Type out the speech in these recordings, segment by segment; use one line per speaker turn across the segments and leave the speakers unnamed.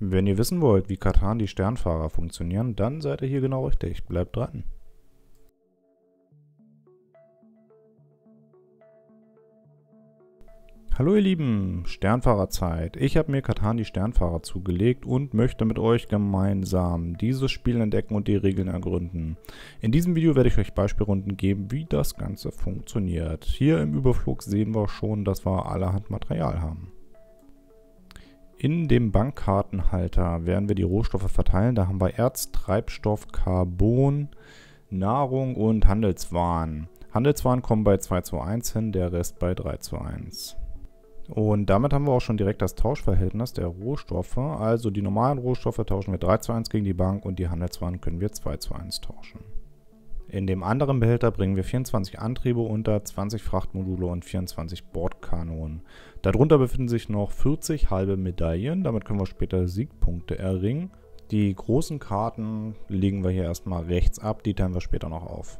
Wenn ihr wissen wollt, wie Katan die Sternfahrer funktionieren, dann seid ihr hier genau richtig. Bleibt dran. Hallo ihr Lieben, Sternfahrerzeit. Ich habe mir Katan die Sternfahrer zugelegt und möchte mit euch gemeinsam dieses Spiel entdecken und die Regeln ergründen. In diesem Video werde ich euch Beispielrunden geben, wie das Ganze funktioniert. Hier im Überflug sehen wir schon, dass wir allerhand Material haben. In dem Bankkartenhalter werden wir die Rohstoffe verteilen. Da haben wir Erz, Treibstoff, Carbon, Nahrung und Handelswaren. Handelswaren kommen bei 2 zu 1 hin, der Rest bei 3 zu 1. Und damit haben wir auch schon direkt das Tauschverhältnis der Rohstoffe. Also die normalen Rohstoffe tauschen wir 3 zu 1 gegen die Bank und die Handelswaren können wir 2 zu 1 tauschen. In dem anderen Behälter bringen wir 24 Antriebe unter, 20 Frachtmodule und 24 Bordkanonen. Darunter befinden sich noch 40 halbe Medaillen, damit können wir später Siegpunkte erringen. Die großen Karten legen wir hier erstmal rechts ab, die teilen wir später noch auf.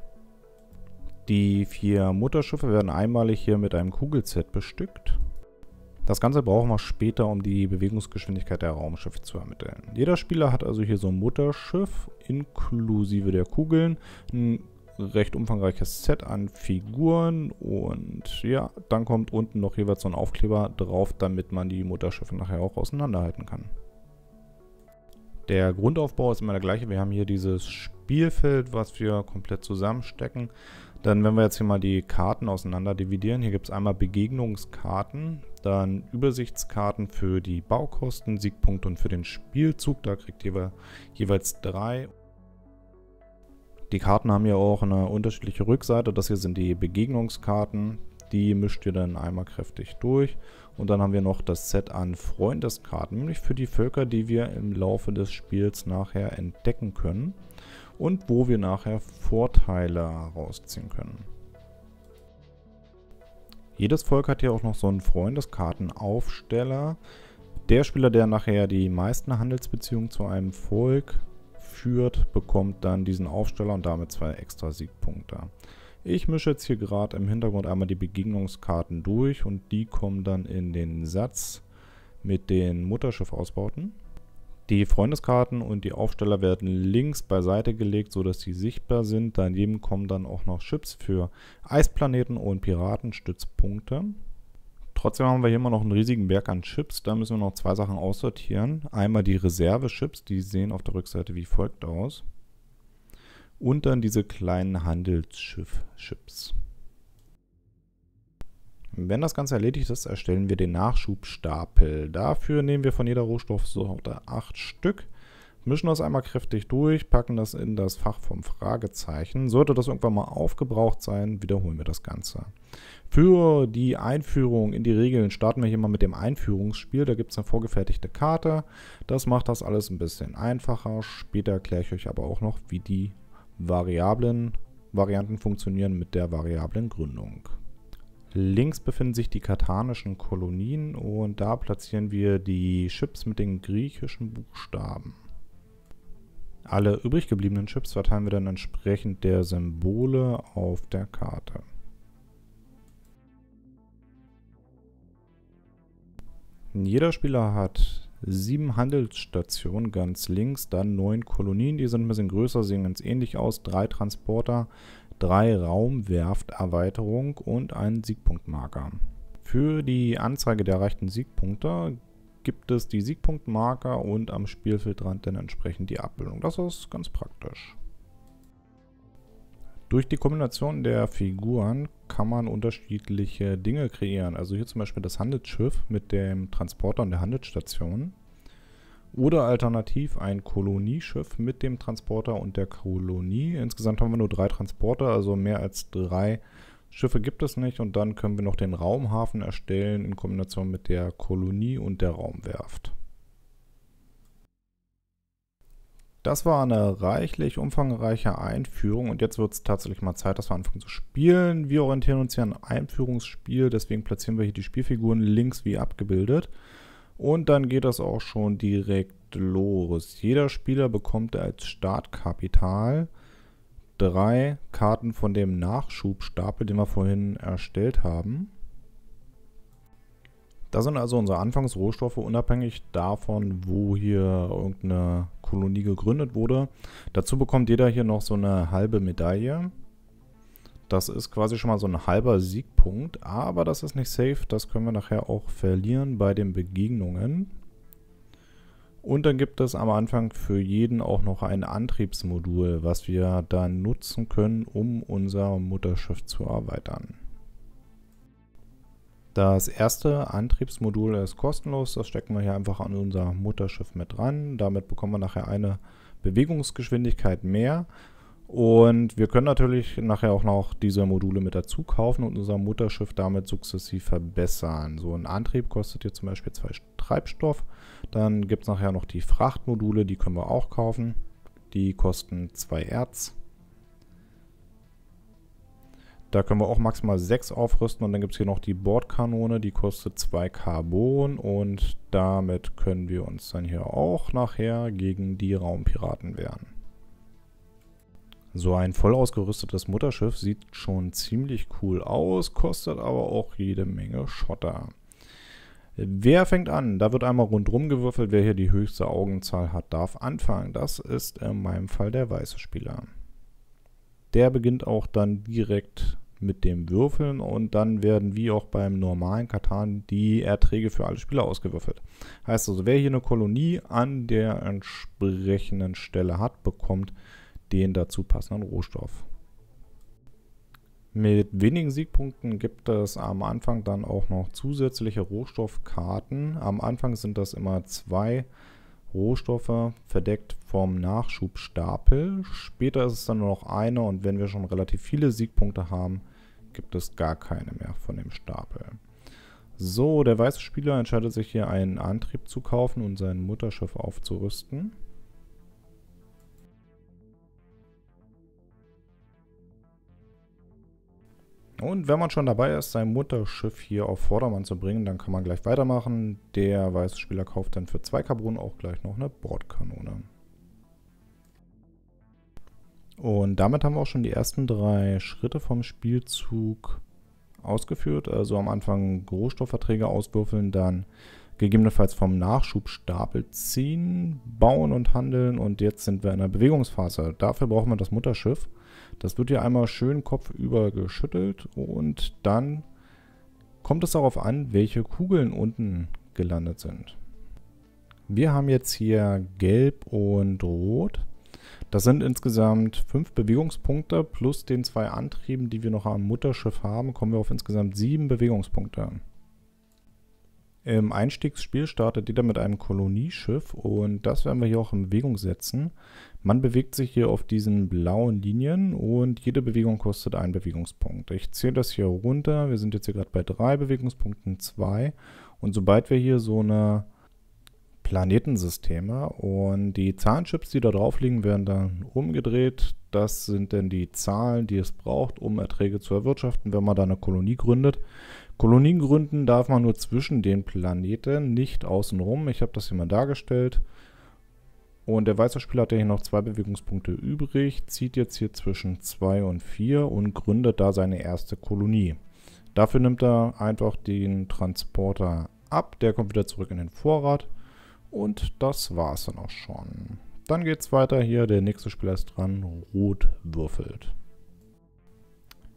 Die vier Mutterschiffe werden einmalig hier mit einem Kugelset bestückt. Das Ganze brauchen wir später, um die Bewegungsgeschwindigkeit der Raumschiffe zu ermitteln. Jeder Spieler hat also hier so ein Mutterschiff inklusive der Kugeln, ein recht umfangreiches Set an Figuren und ja, dann kommt unten noch jeweils so ein Aufkleber drauf, damit man die Mutterschiffe nachher auch auseinanderhalten kann. Der Grundaufbau ist immer der gleiche. Wir haben hier dieses Spielfeld, was wir komplett zusammenstecken. Dann, wenn wir jetzt hier mal die Karten auseinander dividieren, hier gibt es einmal Begegnungskarten. Dann Übersichtskarten für die Baukosten, Siegpunkte und für den Spielzug. Da kriegt ihr jeweils drei. Die Karten haben ja auch eine unterschiedliche Rückseite. Das hier sind die Begegnungskarten. Die mischt ihr dann einmal kräftig durch. Und dann haben wir noch das Set an Freundeskarten, nämlich für die Völker, die wir im Laufe des Spiels nachher entdecken können und wo wir nachher Vorteile rausziehen können. Jedes Volk hat hier auch noch so einen Freundeskartenaufsteller. Der Spieler, der nachher die meisten Handelsbeziehungen zu einem Volk führt, bekommt dann diesen Aufsteller und damit zwei extra Siegpunkte. Ich mische jetzt hier gerade im Hintergrund einmal die Begegnungskarten durch und die kommen dann in den Satz mit den Mutterschiffausbauten. Die Freundeskarten und die Aufsteller werden links beiseite gelegt, sodass sie sichtbar sind. Daneben kommen dann auch noch Chips für Eisplaneten und Piratenstützpunkte. Trotzdem haben wir hier immer noch einen riesigen Berg an Chips. Da müssen wir noch zwei Sachen aussortieren. Einmal die Reserve-Chips, die sehen auf der Rückseite wie folgt aus. Und dann diese kleinen handelsschiff chips wenn das Ganze erledigt ist, erstellen wir den Nachschubstapel. Dafür nehmen wir von jeder Rohstoffsorte 8 Stück, mischen das einmal kräftig durch, packen das in das Fach vom Fragezeichen. Sollte das irgendwann mal aufgebraucht sein, wiederholen wir das Ganze. Für die Einführung in die Regeln starten wir hier mal mit dem Einführungsspiel. Da gibt es eine vorgefertigte Karte. Das macht das alles ein bisschen einfacher. Später erkläre ich euch aber auch noch, wie die Variablen, Varianten funktionieren mit der Variablen Gründung. Links befinden sich die katanischen Kolonien und da platzieren wir die Chips mit den griechischen Buchstaben. Alle übrig gebliebenen Chips verteilen wir dann entsprechend der Symbole auf der Karte. Jeder Spieler hat sieben Handelsstationen ganz links, dann neun Kolonien, die sind ein bisschen größer, sehen ganz ähnlich aus, drei Transporter, drei Raumwerfterweiterung und einen Siegpunktmarker. Für die Anzeige der erreichten Siegpunkte gibt es die Siegpunktmarker und am Spielfeldrand dann entsprechend die Abbildung. Das ist ganz praktisch. Durch die Kombination der Figuren kann man unterschiedliche Dinge kreieren. Also hier zum Beispiel das Handelsschiff mit dem Transporter und der Handelsstation. Oder alternativ ein Kolonieschiff mit dem Transporter und der Kolonie. Insgesamt haben wir nur drei Transporter, also mehr als drei Schiffe gibt es nicht. Und dann können wir noch den Raumhafen erstellen in Kombination mit der Kolonie und der Raumwerft. Das war eine reichlich umfangreiche Einführung und jetzt wird es tatsächlich mal Zeit, dass wir anfangen zu spielen. Wir orientieren uns hier an Einführungsspiel, deswegen platzieren wir hier die Spielfiguren links wie abgebildet. Und dann geht das auch schon direkt los. Jeder Spieler bekommt als Startkapital drei Karten von dem Nachschubstapel, den wir vorhin erstellt haben. Das sind also unsere Anfangsrohstoffe, unabhängig davon, wo hier irgendeine Kolonie gegründet wurde. Dazu bekommt jeder hier noch so eine halbe Medaille. Das ist quasi schon mal so ein halber Siegpunkt, aber das ist nicht safe. Das können wir nachher auch verlieren bei den Begegnungen. Und dann gibt es am Anfang für jeden auch noch ein Antriebsmodul, was wir dann nutzen können, um unser Mutterschiff zu erweitern. Das erste Antriebsmodul ist kostenlos, das stecken wir hier einfach an unser Mutterschiff mit dran. Damit bekommen wir nachher eine Bewegungsgeschwindigkeit mehr. Und wir können natürlich nachher auch noch diese Module mit dazu kaufen und unser Mutterschiff damit sukzessiv verbessern. So ein Antrieb kostet hier zum Beispiel zwei Treibstoff. Dann gibt es nachher noch die Frachtmodule, die können wir auch kaufen. Die kosten zwei Erz. Da können wir auch maximal 6 aufrüsten und dann gibt es hier noch die Bordkanone, die kostet 2 Carbon und damit können wir uns dann hier auch nachher gegen die Raumpiraten wehren. So ein voll ausgerüstetes Mutterschiff sieht schon ziemlich cool aus, kostet aber auch jede Menge Schotter. Wer fängt an? Da wird einmal rundrum gewürfelt. Wer hier die höchste Augenzahl hat, darf anfangen. Das ist in meinem Fall der weiße Spieler. Der beginnt auch dann direkt mit dem Würfeln und dann werden wie auch beim normalen Katan die Erträge für alle Spieler ausgewürfelt. Heißt also, wer hier eine Kolonie an der entsprechenden Stelle hat, bekommt den dazu passenden Rohstoff. Mit wenigen Siegpunkten gibt es am Anfang dann auch noch zusätzliche Rohstoffkarten. Am Anfang sind das immer zwei Rohstoffe verdeckt vom Nachschubstapel. Später ist es dann nur noch eine und wenn wir schon relativ viele Siegpunkte haben, gibt es gar keine mehr von dem Stapel. So, der weiße Spieler entscheidet sich hier einen Antrieb zu kaufen und sein Mutterschiff aufzurüsten. Und wenn man schon dabei ist, sein Mutterschiff hier auf Vordermann zu bringen, dann kann man gleich weitermachen. Der weiße Spieler kauft dann für zwei Karbon auch gleich noch eine Bordkanone. Und damit haben wir auch schon die ersten drei Schritte vom Spielzug ausgeführt. Also am Anfang Rohstoffverträge auswürfeln, dann gegebenenfalls vom Nachschubstapel ziehen, bauen und handeln. Und jetzt sind wir in der Bewegungsphase. Dafür brauchen wir das Mutterschiff. Das wird hier einmal schön kopfüber geschüttelt und dann kommt es darauf an, welche Kugeln unten gelandet sind. Wir haben jetzt hier gelb und rot. Das sind insgesamt fünf Bewegungspunkte plus den zwei Antrieben, die wir noch am Mutterschiff haben, kommen wir auf insgesamt sieben Bewegungspunkte. Im Einstiegsspiel startet jeder mit einem Kolonieschiff und das werden wir hier auch in Bewegung setzen. Man bewegt sich hier auf diesen blauen Linien und jede Bewegung kostet einen Bewegungspunkt. Ich zähle das hier runter. Wir sind jetzt hier gerade bei drei Bewegungspunkten, zwei. Und sobald wir hier so eine Planetensysteme und die Zahnchips, die da drauf liegen, werden dann umgedreht. Das sind dann die Zahlen, die es braucht, um Erträge zu erwirtschaften, wenn man da eine Kolonie gründet. Kolonien gründen darf man nur zwischen den Planeten, nicht außenrum. Ich habe das hier mal dargestellt. Und der weiße Spieler hat ja hier noch zwei Bewegungspunkte übrig, zieht jetzt hier zwischen 2 und 4 und gründet da seine erste Kolonie. Dafür nimmt er einfach den Transporter ab, der kommt wieder zurück in den Vorrat. Und das war's dann auch schon. Dann geht's weiter hier, der nächste Spieler ist dran, rot würfelt.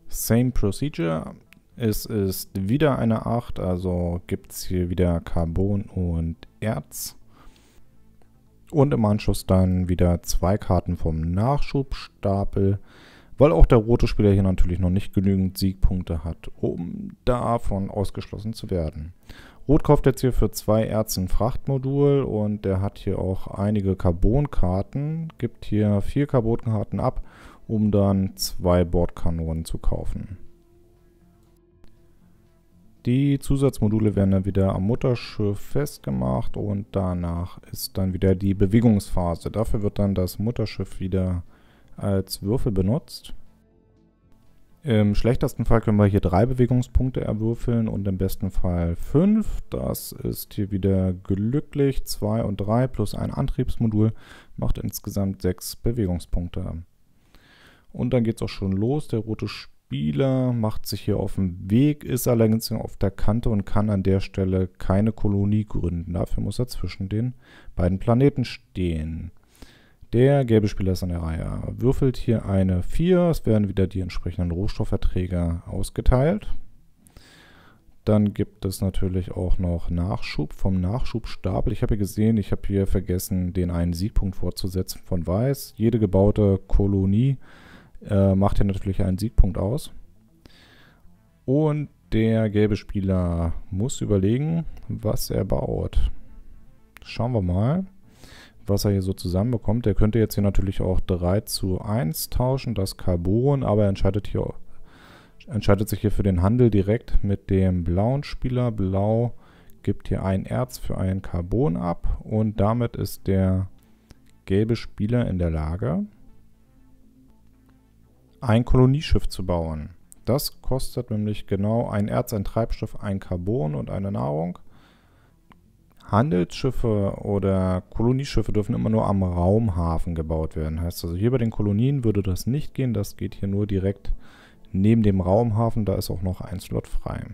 Same Procedure, es ist wieder eine 8, also gibt's hier wieder Carbon und Erz. Und im Anschluss dann wieder zwei Karten vom Nachschubstapel, weil auch der rote Spieler hier natürlich noch nicht genügend Siegpunkte hat, um davon ausgeschlossen zu werden. Rot kauft jetzt hier für zwei Erzen Frachtmodul und der hat hier auch einige Carbonkarten, gibt hier vier Carbonkarten ab, um dann zwei Bordkanonen zu kaufen. Die Zusatzmodule werden dann wieder am Mutterschiff festgemacht und danach ist dann wieder die Bewegungsphase. Dafür wird dann das Mutterschiff wieder als Würfel benutzt. Im schlechtesten Fall können wir hier drei Bewegungspunkte erwürfeln und im besten Fall fünf. Das ist hier wieder glücklich. Zwei und drei plus ein Antriebsmodul macht insgesamt sechs Bewegungspunkte. Und dann geht es auch schon los. Der rote Spiel Spieler macht sich hier auf den Weg, ist allerdings auf der Kante und kann an der Stelle keine Kolonie gründen. Dafür muss er zwischen den beiden Planeten stehen. Der gelbe Spieler ist an der Reihe. Würfelt hier eine 4. Es werden wieder die entsprechenden Rohstoffverträge ausgeteilt. Dann gibt es natürlich auch noch Nachschub vom Nachschubstapel. Ich habe hier gesehen, ich habe hier vergessen, den einen Siegpunkt vorzusetzen von Weiß. Jede gebaute Kolonie äh, macht er natürlich einen Siegpunkt aus. Und der gelbe Spieler muss überlegen, was er baut. Schauen wir mal, was er hier so zusammenbekommt. Er könnte jetzt hier natürlich auch 3 zu 1 tauschen, das Carbon, aber er entscheidet, hier, entscheidet sich hier für den Handel direkt mit dem blauen Spieler. Blau gibt hier ein Erz für ein Carbon ab und damit ist der gelbe Spieler in der Lage, ein Kolonieschiff zu bauen. Das kostet nämlich genau ein Erz, ein Treibstoff, ein Carbon und eine Nahrung. Handelsschiffe oder Kolonieschiffe dürfen immer nur am Raumhafen gebaut werden. Heißt also, hier bei den Kolonien würde das nicht gehen. Das geht hier nur direkt neben dem Raumhafen. Da ist auch noch ein Slot frei.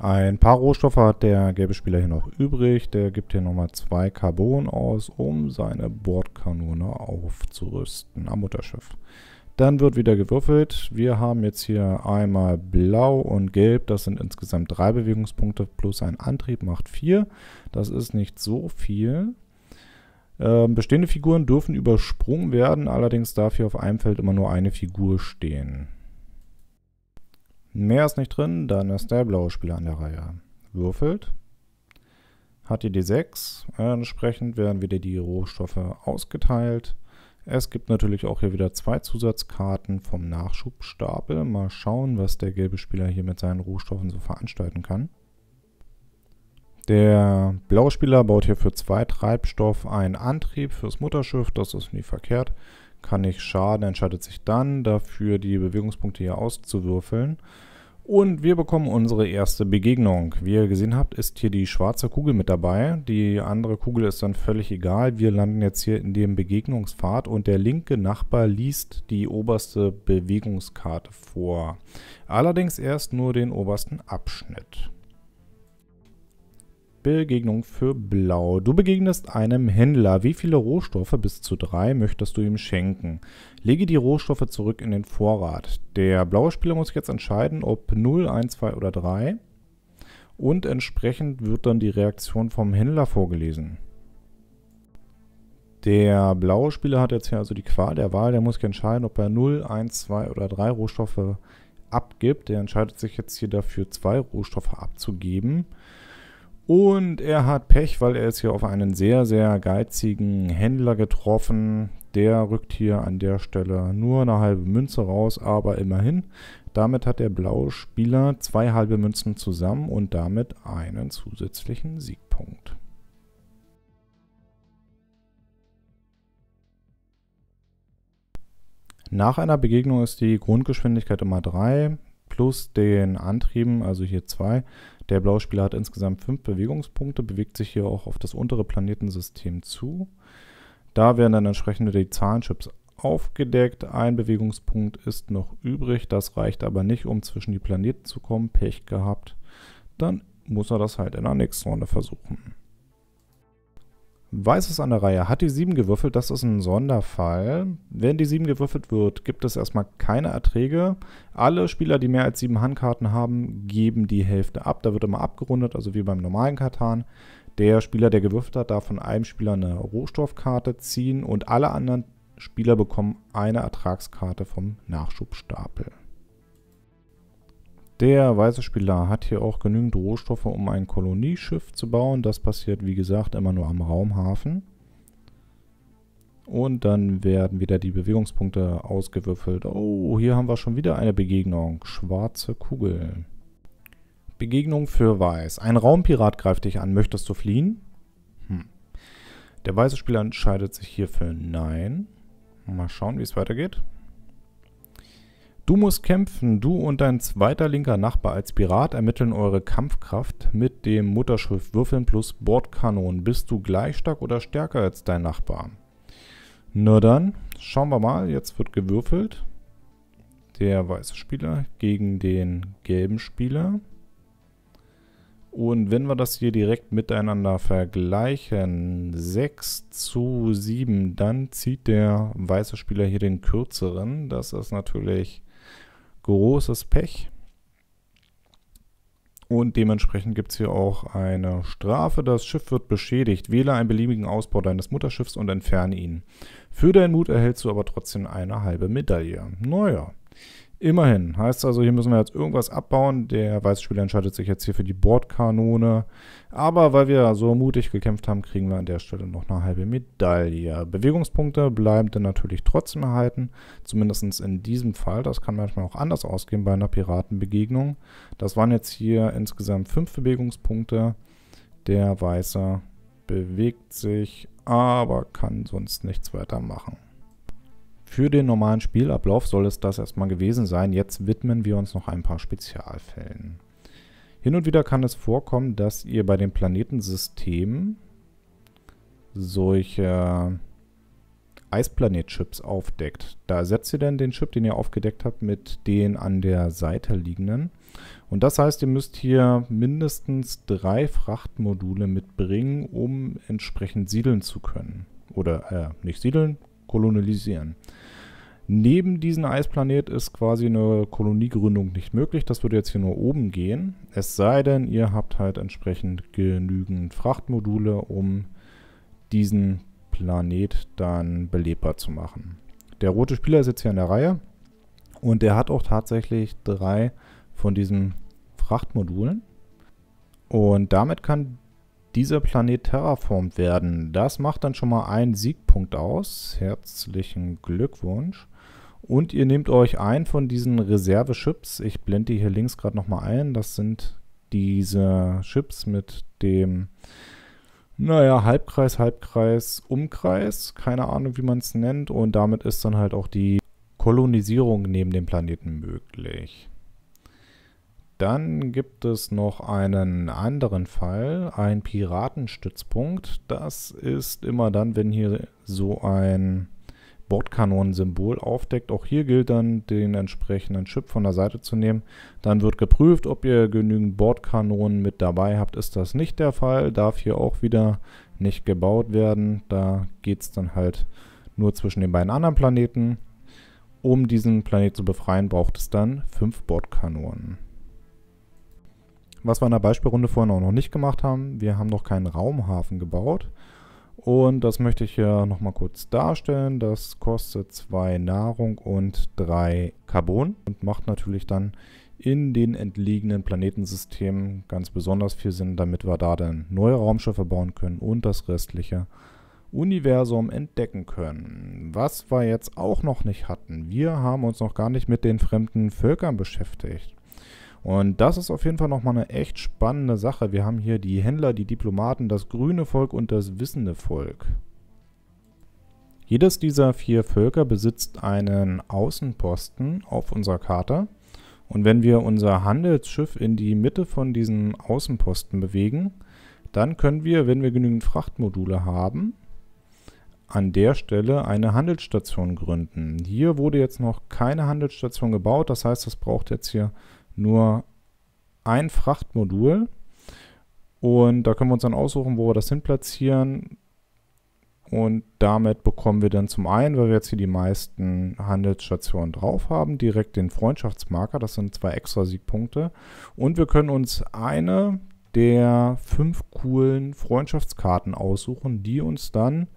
Ein paar Rohstoffe hat der gelbe Spieler hier noch übrig. Der gibt hier nochmal zwei Carbon aus, um seine Bordkanone aufzurüsten am Mutterschiff. Dann wird wieder gewürfelt. Wir haben jetzt hier einmal blau und gelb. Das sind insgesamt drei Bewegungspunkte plus ein Antrieb macht vier. Das ist nicht so viel. Ähm, bestehende Figuren dürfen übersprungen werden, allerdings darf hier auf einem Feld immer nur eine Figur stehen. Mehr ist nicht drin, dann ist der blaue Spieler an der Reihe. Würfelt. Hat die D6. Entsprechend werden wieder die Rohstoffe ausgeteilt. Es gibt natürlich auch hier wieder zwei Zusatzkarten vom Nachschubstapel. Mal schauen, was der gelbe Spieler hier mit seinen Rohstoffen so veranstalten kann. Der blaue Spieler baut hier für zwei Treibstoff einen Antrieb fürs Mutterschiff. Das ist nie verkehrt kann ich Schaden, entscheidet sich dann dafür, die Bewegungspunkte hier auszuwürfeln. Und wir bekommen unsere erste Begegnung. Wie ihr gesehen habt, ist hier die schwarze Kugel mit dabei. Die andere Kugel ist dann völlig egal. Wir landen jetzt hier in dem Begegnungspfad und der linke Nachbar liest die oberste Bewegungskarte vor. Allerdings erst nur den obersten Abschnitt. Begegnung für Blau. Du begegnest einem Händler. Wie viele Rohstoffe, bis zu drei, möchtest du ihm schenken? Lege die Rohstoffe zurück in den Vorrat. Der blaue Spieler muss jetzt entscheiden, ob 0, 1, 2 oder 3. Und entsprechend wird dann die Reaktion vom Händler vorgelesen. Der blaue Spieler hat jetzt hier also die Qual der Wahl. Der muss sich entscheiden, ob er 0, 1, 2 oder 3 Rohstoffe abgibt. Der entscheidet sich jetzt hier dafür, zwei Rohstoffe abzugeben. Und er hat Pech, weil er ist hier auf einen sehr, sehr geizigen Händler getroffen. Der rückt hier an der Stelle nur eine halbe Münze raus, aber immerhin. Damit hat der blaue Spieler zwei halbe Münzen zusammen und damit einen zusätzlichen Siegpunkt. Nach einer Begegnung ist die Grundgeschwindigkeit immer 3 plus den Antrieben, also hier 2, der blaue Spieler hat insgesamt fünf Bewegungspunkte, bewegt sich hier auch auf das untere Planetensystem zu. Da werden dann entsprechend die Zahlenchips aufgedeckt. Ein Bewegungspunkt ist noch übrig, das reicht aber nicht, um zwischen die Planeten zu kommen. Pech gehabt. Dann muss er das halt in der nächsten Runde versuchen. Weiß ist an der Reihe. Hat die 7 gewürfelt, das ist ein Sonderfall. Wenn die 7 gewürfelt wird, gibt es erstmal keine Erträge. Alle Spieler, die mehr als 7 Handkarten haben, geben die Hälfte ab. Da wird immer abgerundet, also wie beim normalen Katan. Der Spieler, der gewürfelt hat, darf von einem Spieler eine Rohstoffkarte ziehen und alle anderen Spieler bekommen eine Ertragskarte vom Nachschubstapel. Der weiße Spieler hat hier auch genügend Rohstoffe, um ein Kolonieschiff zu bauen. Das passiert, wie gesagt, immer nur am Raumhafen. Und dann werden wieder die Bewegungspunkte ausgewürfelt. Oh, hier haben wir schon wieder eine Begegnung. Schwarze Kugel. Begegnung für Weiß. Ein Raumpirat greift dich an. Möchtest du fliehen? Hm. Der weiße Spieler entscheidet sich hier für Nein. Mal schauen, wie es weitergeht. Du musst kämpfen. Du und dein zweiter linker Nachbar als Pirat ermitteln eure Kampfkraft mit dem Mutterschiff Würfeln plus Bordkanon. Bist du gleich stark oder stärker als dein Nachbar? Na dann, schauen wir mal. Jetzt wird gewürfelt. Der weiße Spieler gegen den gelben Spieler. Und wenn wir das hier direkt miteinander vergleichen, 6 zu 7, dann zieht der weiße Spieler hier den kürzeren. Das ist natürlich großes Pech. Und dementsprechend gibt es hier auch eine Strafe. Das Schiff wird beschädigt. Wähle einen beliebigen Ausbau deines Mutterschiffs und entferne ihn. Für deinen Mut erhältst du aber trotzdem eine halbe Medaille. Naja, Immerhin. Heißt also, hier müssen wir jetzt irgendwas abbauen. Der weiße Spieler entscheidet sich jetzt hier für die Bordkanone. Aber weil wir so mutig gekämpft haben, kriegen wir an der Stelle noch eine halbe Medaille. Bewegungspunkte bleiben dann natürlich trotzdem erhalten. Zumindest in diesem Fall. Das kann manchmal auch anders ausgehen bei einer Piratenbegegnung. Das waren jetzt hier insgesamt fünf Bewegungspunkte. Der Weiße bewegt sich, aber kann sonst nichts weiter machen. Für den normalen Spielablauf soll es das erstmal gewesen sein. Jetzt widmen wir uns noch ein paar Spezialfällen. Hin und wieder kann es vorkommen, dass ihr bei den Planetensystemen solche Eisplanet-Chips aufdeckt. Da ersetzt ihr dann den Chip, den ihr aufgedeckt habt, mit den an der Seite liegenden. Und das heißt, ihr müsst hier mindestens drei Frachtmodule mitbringen, um entsprechend siedeln zu können. Oder äh, nicht siedeln, kolonialisieren. Neben diesem Eisplanet ist quasi eine Koloniegründung nicht möglich. Das würde jetzt hier nur oben gehen. Es sei denn, ihr habt halt entsprechend genügend Frachtmodule, um diesen Planet dann belebbar zu machen. Der rote Spieler ist jetzt hier in der Reihe und der hat auch tatsächlich drei von diesen Frachtmodulen. Und damit kann dieser Planet terraformt werden. Das macht dann schon mal einen Siegpunkt aus. Herzlichen Glückwunsch. Und ihr nehmt euch ein von diesen Reserve-Chips. Ich blende die hier links gerade nochmal ein. Das sind diese Chips mit dem, naja, Halbkreis, Halbkreis, Umkreis. Keine Ahnung, wie man es nennt. Und damit ist dann halt auch die Kolonisierung neben dem Planeten möglich. Dann gibt es noch einen anderen Fall, ein Piratenstützpunkt. Das ist immer dann, wenn hier so ein Bordkanonen-Symbol aufdeckt. Auch hier gilt dann, den entsprechenden Chip von der Seite zu nehmen. Dann wird geprüft, ob ihr genügend Bordkanonen mit dabei habt. Ist das nicht der Fall, darf hier auch wieder nicht gebaut werden. Da geht es dann halt nur zwischen den beiden anderen Planeten. Um diesen Planet zu befreien, braucht es dann fünf Bordkanonen. Was wir in der Beispielrunde vorhin auch noch nicht gemacht haben, wir haben noch keinen Raumhafen gebaut. Und das möchte ich hier nochmal kurz darstellen. Das kostet zwei Nahrung und drei Carbon und macht natürlich dann in den entlegenen Planetensystemen ganz besonders viel Sinn, damit wir da dann neue Raumschiffe bauen können und das restliche Universum entdecken können. Was wir jetzt auch noch nicht hatten, wir haben uns noch gar nicht mit den fremden Völkern beschäftigt. Und das ist auf jeden Fall nochmal eine echt spannende Sache. Wir haben hier die Händler, die Diplomaten, das grüne Volk und das wissende Volk. Jedes dieser vier Völker besitzt einen Außenposten auf unserer Karte. Und wenn wir unser Handelsschiff in die Mitte von diesen Außenposten bewegen, dann können wir, wenn wir genügend Frachtmodule haben, an der Stelle eine Handelsstation gründen. Hier wurde jetzt noch keine Handelsstation gebaut, das heißt, das braucht jetzt hier nur ein Frachtmodul. Und da können wir uns dann aussuchen, wo wir das hin platzieren. Und damit bekommen wir dann zum einen, weil wir jetzt hier die meisten Handelsstationen drauf haben, direkt den Freundschaftsmarker. Das sind zwei extra Siegpunkte. Und wir können uns eine der fünf coolen Freundschaftskarten aussuchen, die uns dann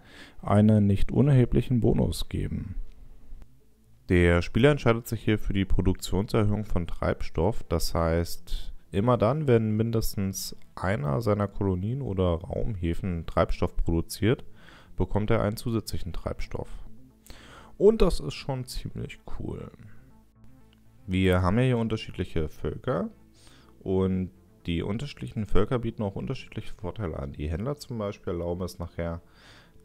einen nicht unerheblichen Bonus geben. Der Spieler entscheidet sich hier für die Produktionserhöhung von Treibstoff, das heißt, immer dann, wenn mindestens einer seiner Kolonien oder Raumhäfen Treibstoff produziert, bekommt er einen zusätzlichen Treibstoff. Und das ist schon ziemlich cool. Wir haben ja hier unterschiedliche Völker und die unterschiedlichen Völker bieten auch unterschiedliche Vorteile an. Die Händler zum Beispiel erlauben es nachher,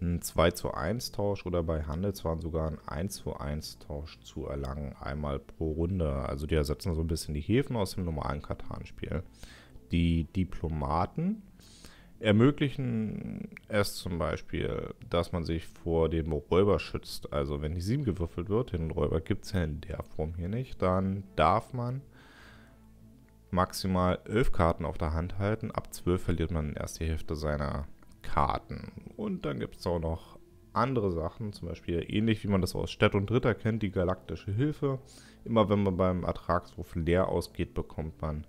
ein 2 zu 1 Tausch oder bei Handelswaren sogar ein 1 zu 1 Tausch zu erlangen, einmal pro Runde. Also die ersetzen so ein bisschen die Häfen aus dem normalen Katan-Spiel. Die Diplomaten ermöglichen es zum Beispiel, dass man sich vor dem Räuber schützt. Also wenn die 7 gewürfelt wird, den Räuber gibt es ja in der Form hier nicht, dann darf man maximal 11 Karten auf der Hand halten. Ab 12 verliert man erst die Hälfte seiner Karten. Und dann gibt es auch noch andere Sachen, zum Beispiel ähnlich wie man das aus Stadt und Ritter kennt, die galaktische Hilfe. Immer wenn man beim Ertragswurf leer ausgeht, bekommt man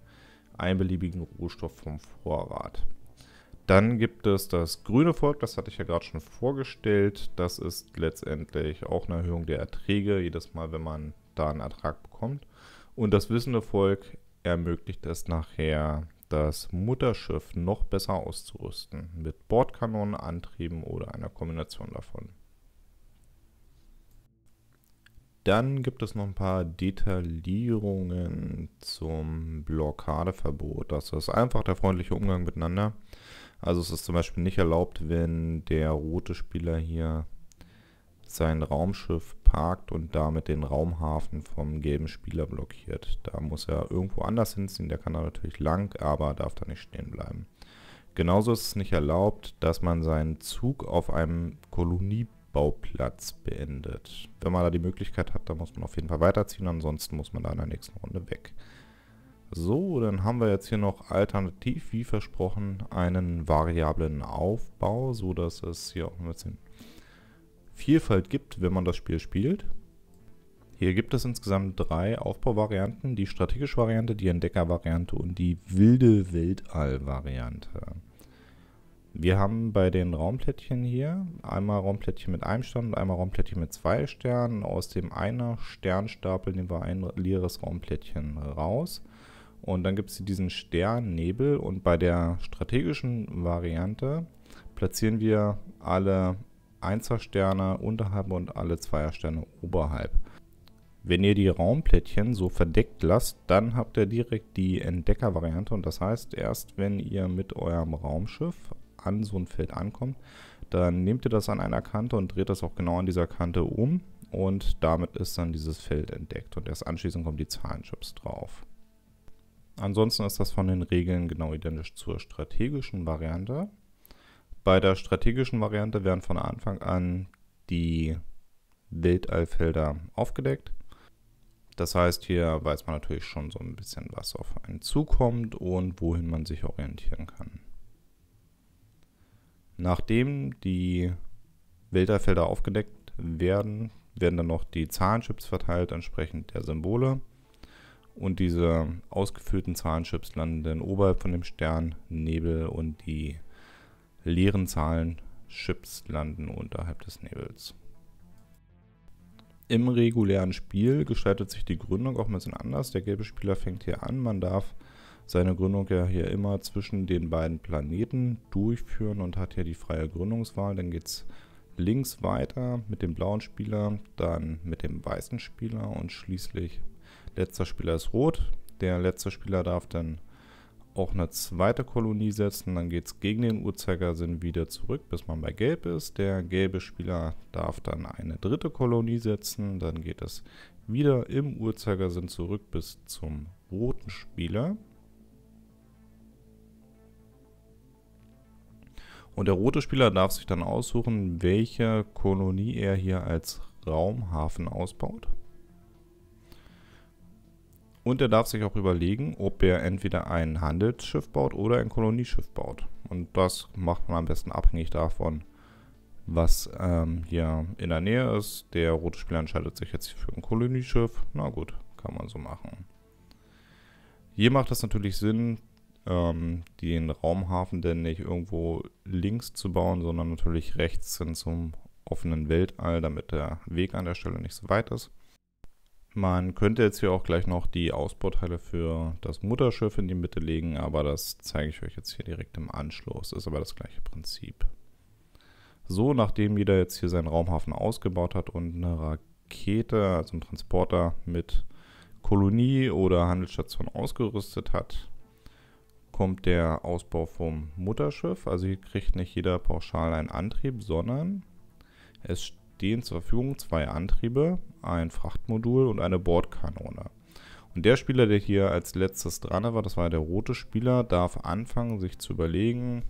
einen beliebigen Rohstoff vom Vorrat. Dann gibt es das grüne Volk, das hatte ich ja gerade schon vorgestellt. Das ist letztendlich auch eine Erhöhung der Erträge, jedes Mal, wenn man da einen Ertrag bekommt. Und das wissende Volk ermöglicht es nachher, das Mutterschiff noch besser auszurüsten, mit Bordkanonen, Antrieben oder einer Kombination davon. Dann gibt es noch ein paar Detaillierungen zum Blockadeverbot. Das ist einfach der freundliche Umgang miteinander. Also es ist zum Beispiel nicht erlaubt, wenn der rote Spieler hier sein Raumschiff geparkt und damit den Raumhafen vom gelben Spieler blockiert. Da muss er irgendwo anders hinziehen, der kann da natürlich lang, aber darf da nicht stehen bleiben. Genauso ist es nicht erlaubt, dass man seinen Zug auf einem Koloniebauplatz beendet. Wenn man da die Möglichkeit hat, dann muss man auf jeden Fall weiterziehen, ansonsten muss man da in der nächsten Runde weg. So, dann haben wir jetzt hier noch alternativ, wie versprochen, einen variablen Aufbau, so dass es hier auch ein bisschen Vielfalt gibt, wenn man das Spiel spielt. Hier gibt es insgesamt drei Aufbauvarianten, die strategische Variante, die Entdecker-Variante und die wilde Weltall-Variante. Wir haben bei den Raumplättchen hier einmal Raumplättchen mit einem Stern und einmal Raumplättchen mit zwei Sternen. Aus dem einer Sternstapel nehmen wir ein leeres Raumplättchen raus. Und dann gibt es diesen Sternnebel und bei der strategischen Variante platzieren wir alle Sterne unterhalb und alle Sterne oberhalb. Wenn ihr die Raumplättchen so verdeckt lasst, dann habt ihr direkt die Entdecker-Variante und das heißt, erst wenn ihr mit eurem Raumschiff an so ein Feld ankommt, dann nehmt ihr das an einer Kante und dreht das auch genau an dieser Kante um und damit ist dann dieses Feld entdeckt und erst anschließend kommen die Zahlenchips drauf. Ansonsten ist das von den Regeln genau identisch zur strategischen Variante. Bei der strategischen Variante werden von Anfang an die Wildallfelder aufgedeckt. Das heißt, hier weiß man natürlich schon so ein bisschen, was auf einen zukommt und wohin man sich orientieren kann. Nachdem die Wildallfelder aufgedeckt werden, werden dann noch die Zahlenchips verteilt, entsprechend der Symbole. Und diese ausgefüllten Zahlenchips landen dann oberhalb von dem Stern, Nebel und die leeren Zahlen Chips landen unterhalb des Nebels. Im regulären Spiel gestaltet sich die Gründung auch ein bisschen anders. Der gelbe Spieler fängt hier an. Man darf seine Gründung ja hier immer zwischen den beiden Planeten durchführen und hat hier die freie Gründungswahl. Dann geht es links weiter mit dem blauen Spieler, dann mit dem weißen Spieler und schließlich letzter Spieler ist rot. Der letzte Spieler darf dann auch eine zweite Kolonie setzen. Dann geht es gegen den Uhrzeigersinn wieder zurück, bis man bei Gelb ist. Der gelbe Spieler darf dann eine dritte Kolonie setzen. Dann geht es wieder im Uhrzeigersinn zurück bis zum roten Spieler. Und der rote Spieler darf sich dann aussuchen, welche Kolonie er hier als Raumhafen ausbaut. Und er darf sich auch überlegen, ob er entweder ein Handelsschiff baut oder ein Kolonieschiff baut. Und das macht man am besten abhängig davon, was ähm, hier in der Nähe ist. Der rote Spieler entscheidet sich jetzt für ein Kolonieschiff. Na gut, kann man so machen. Hier macht es natürlich Sinn, ähm, den Raumhafen denn nicht irgendwo links zu bauen, sondern natürlich rechts hin zum offenen Weltall, damit der Weg an der Stelle nicht so weit ist. Man könnte jetzt hier auch gleich noch die Ausbauteile für das Mutterschiff in die Mitte legen, aber das zeige ich euch jetzt hier direkt im Anschluss. Ist aber das gleiche Prinzip. So, nachdem jeder jetzt hier seinen Raumhafen ausgebaut hat und eine Rakete, also einen Transporter mit Kolonie oder Handelsstation ausgerüstet hat, kommt der Ausbau vom Mutterschiff. Also hier kriegt nicht jeder pauschal einen Antrieb, sondern es steht stehen zur Verfügung zwei Antriebe, ein Frachtmodul und eine Bordkanone. Und der Spieler, der hier als letztes dran war, das war der rote Spieler, darf anfangen, sich zu überlegen,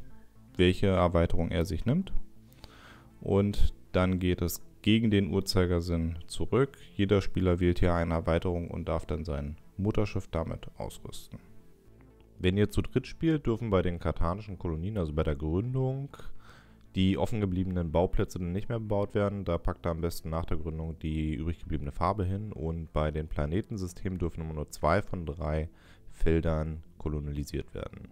welche Erweiterung er sich nimmt. Und dann geht es gegen den Uhrzeigersinn zurück. Jeder Spieler wählt hier eine Erweiterung und darf dann sein Mutterschiff damit ausrüsten. Wenn ihr zu dritt spielt, dürfen bei den katanischen Kolonien, also bei der Gründung, die offen gebliebenen Bauplätze, die nicht mehr bebaut werden, da packt er am besten nach der Gründung die übrig gebliebene Farbe hin. Und bei den Planetensystemen dürfen immer nur zwei von drei Feldern kolonialisiert werden.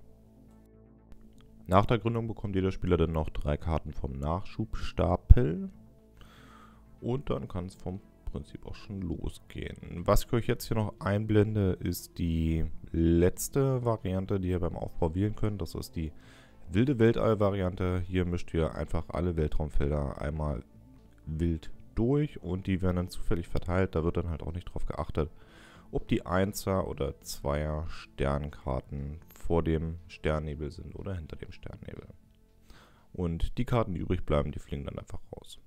Nach der Gründung bekommt jeder Spieler dann noch drei Karten vom Nachschubstapel. Und dann kann es vom Prinzip auch schon losgehen. Was ich euch jetzt hier noch einblende, ist die letzte Variante, die ihr beim Aufbau wählen könnt. Das ist die wilde Weltall-Variante. Hier mischt ihr einfach alle Weltraumfelder einmal wild durch und die werden dann zufällig verteilt. Da wird dann halt auch nicht drauf geachtet, ob die 1er oder 2er Sternkarten vor dem Sternnebel sind oder hinter dem Sternnebel. Und die Karten, die übrig bleiben, die fliegen dann einfach raus.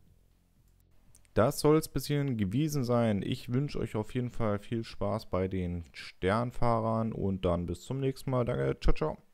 Das soll es bis hierhin gewesen sein. Ich wünsche euch auf jeden Fall viel Spaß bei den Sternfahrern und dann bis zum nächsten Mal. Danke, ciao, ciao.